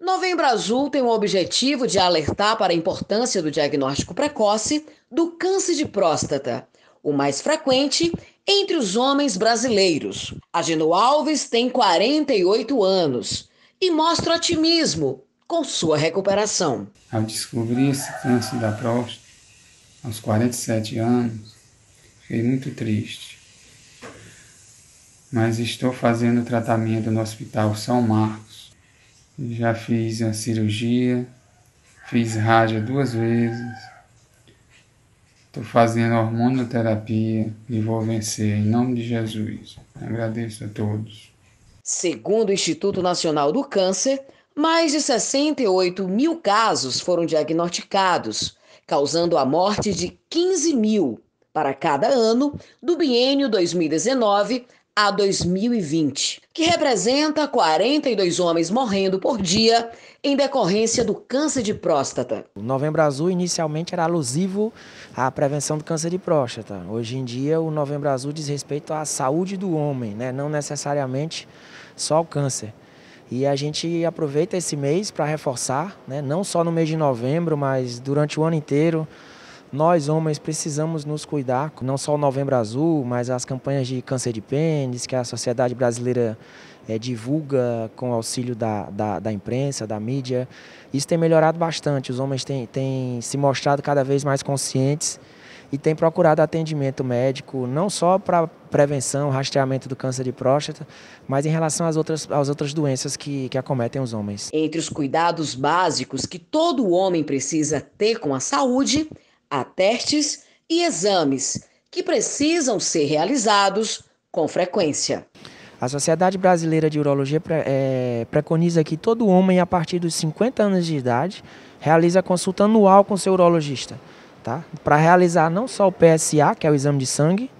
Novembro Azul tem o objetivo de alertar para a importância do diagnóstico precoce do câncer de próstata, o mais frequente entre os homens brasileiros. Agino Alves tem 48 anos e mostra otimismo com sua recuperação. Ao descobrir esse câncer da próstata, aos 47 anos, fiquei muito triste. Mas estou fazendo tratamento no Hospital São Marcos já fiz a cirurgia, fiz rádio duas vezes, estou fazendo hormonoterapia e vou vencer, em nome de Jesus. Agradeço a todos. Segundo o Instituto Nacional do Câncer, mais de 68 mil casos foram diagnosticados, causando a morte de 15 mil para cada ano do biênio 2019 a 2020, que representa 42 homens morrendo por dia em decorrência do câncer de próstata. O Novembro Azul inicialmente era alusivo à prevenção do câncer de próstata. Hoje em dia, o Novembro Azul diz respeito à saúde do homem, né? não necessariamente só ao câncer. E a gente aproveita esse mês para reforçar, né? não só no mês de novembro, mas durante o ano inteiro nós homens precisamos nos cuidar, não só o Novembro Azul, mas as campanhas de câncer de pênis que a sociedade brasileira é, divulga com auxílio da, da, da, imprensa, da mídia. Isso tem melhorado bastante, os homens têm, têm se mostrado cada vez mais conscientes e têm procurado atendimento médico, não só para prevenção, rastreamento do câncer de próstata, mas em relação às outras, às outras doenças que, que acometem os homens. Entre os cuidados básicos que todo homem precisa ter com a saúde a testes e exames que precisam ser realizados com frequência. A Sociedade Brasileira de Urologia é, preconiza que todo homem, a partir dos 50 anos de idade, realize a consulta anual com seu urologista, tá? para realizar não só o PSA, que é o exame de sangue,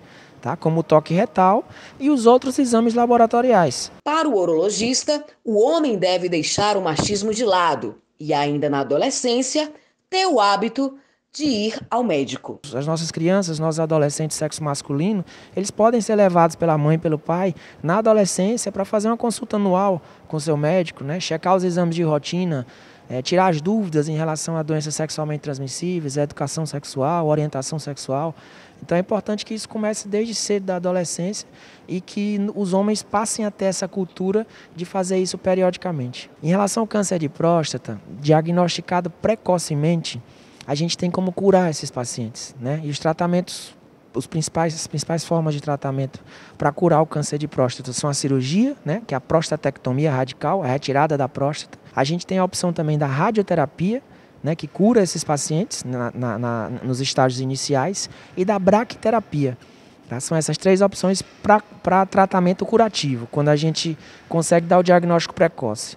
tá? como o toque retal e os outros exames laboratoriais. Para o urologista, o homem deve deixar o machismo de lado e, ainda na adolescência, ter o hábito de ir ao médico. As nossas crianças, nossos adolescentes sexo masculino, eles podem ser levados pela mãe, pelo pai, na adolescência para fazer uma consulta anual com seu médico, né? checar os exames de rotina, é, tirar as dúvidas em relação a doenças sexualmente transmissíveis, educação sexual, orientação sexual. Então é importante que isso comece desde cedo da adolescência e que os homens passem a ter essa cultura de fazer isso periodicamente. Em relação ao câncer de próstata, diagnosticado precocemente, a gente tem como curar esses pacientes, né? E os tratamentos, os principais, as principais formas de tratamento para curar o câncer de próstata são a cirurgia, né? Que é a prostatectomia radical, a retirada da próstata. A gente tem a opção também da radioterapia, né, que cura esses pacientes na, na, na, nos estágios iniciais, e da braquiterapia. Tá? São essas três opções para tratamento curativo, quando a gente consegue dar o diagnóstico precoce.